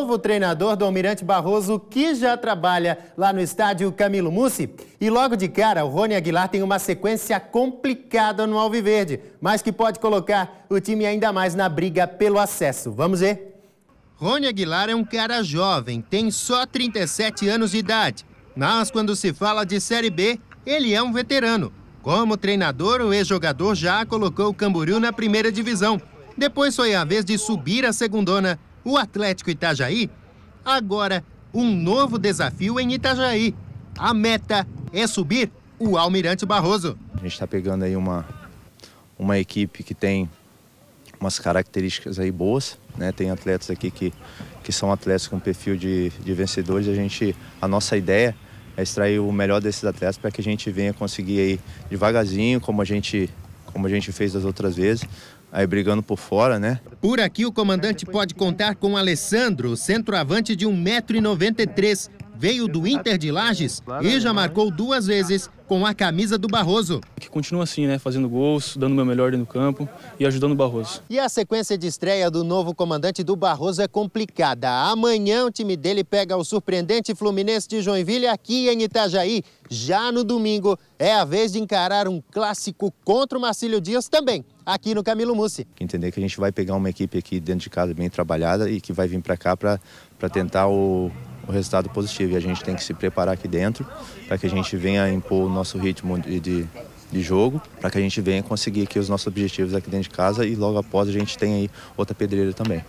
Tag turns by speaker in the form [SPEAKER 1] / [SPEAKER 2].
[SPEAKER 1] novo treinador do Almirante Barroso, que já trabalha lá no estádio Camilo Mussi. E logo de cara, o Rony Aguilar tem uma sequência complicada no Alviverde, mas que pode colocar o time ainda mais na briga pelo acesso. Vamos ver? Rony Aguilar é um cara jovem, tem só 37 anos de idade. Mas quando se fala de Série B, ele é um veterano. Como treinador, o ex-jogador já colocou o Camboriú na primeira divisão. Depois foi a vez de subir a segundona o Atlético Itajaí, agora um novo desafio em Itajaí. A meta é subir o Almirante Barroso.
[SPEAKER 2] A gente está pegando aí uma, uma equipe que tem umas características aí boas, né? Tem atletas aqui que, que são atletas com perfil de, de vencedores. A gente, a nossa ideia é extrair o melhor desses atletas para que a gente venha conseguir aí devagarzinho, como a gente como a gente fez das outras vezes, aí brigando por fora, né? Por aqui,
[SPEAKER 1] o comandante pode contar com Alessandro, centroavante de 1,93m. Veio do Inter de Lages e já marcou duas vezes com a camisa do Barroso continuo assim, né? Fazendo gols, dando o meu melhor no campo e ajudando o Barroso. E a sequência de estreia do novo comandante do Barroso é complicada. Amanhã o time dele pega o surpreendente Fluminense de Joinville aqui em Itajaí. Já no domingo é a vez de encarar um clássico contra o Marcílio Dias também, aqui no Camilo Mussi.
[SPEAKER 2] Entender que a gente vai pegar uma equipe aqui dentro de casa bem trabalhada e que vai vir para cá para tentar o, o resultado positivo. E a gente tem que se preparar aqui dentro para que a gente venha impor o nosso ritmo de, de, de jogo para que a gente venha conseguir aqui os nossos objetivos aqui dentro de casa e logo após a gente tem aí outra pedreira também.